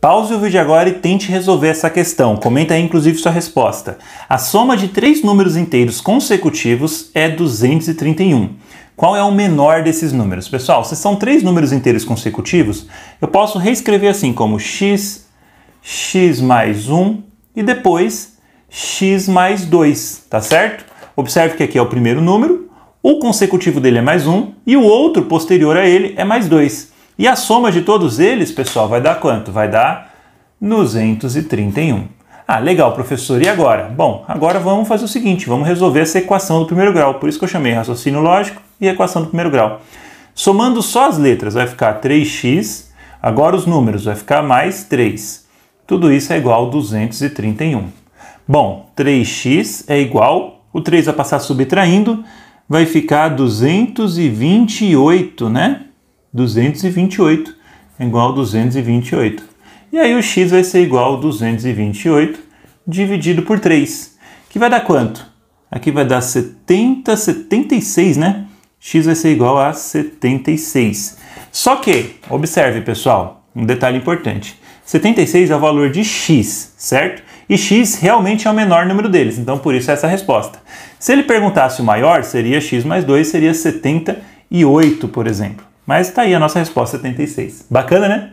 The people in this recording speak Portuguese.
Pause o vídeo agora e tente resolver essa questão. Comenta aí, inclusive, sua resposta. A soma de três números inteiros consecutivos é 231. Qual é o menor desses números? Pessoal, se são três números inteiros consecutivos, eu posso reescrever assim como x, x mais 1 e depois x mais 2, tá certo? Observe que aqui é o primeiro número, o consecutivo dele é mais 1 e o outro posterior a ele é mais 2. E a soma de todos eles, pessoal, vai dar quanto? Vai dar 231. Ah, legal, professor. E agora? Bom, agora vamos fazer o seguinte, vamos resolver essa equação do primeiro grau. Por isso que eu chamei raciocínio lógico e equação do primeiro grau. Somando só as letras, vai ficar 3x. Agora os números, vai ficar mais 3. Tudo isso é igual a 231. Bom, 3x é igual, o 3 vai passar subtraindo, vai ficar 228, né? 228 é igual a 228. E aí o x vai ser igual a 228 dividido por 3, que vai dar quanto? Aqui vai dar 70, 76, né? x vai ser igual a 76. Só que, observe pessoal, um detalhe importante. 76 é o valor de x, certo? E x realmente é o menor número deles, então por isso é essa resposta. Se ele perguntasse o maior, seria x mais 2, seria 78, por exemplo. Mas tá aí a nossa resposta 76. Bacana, né?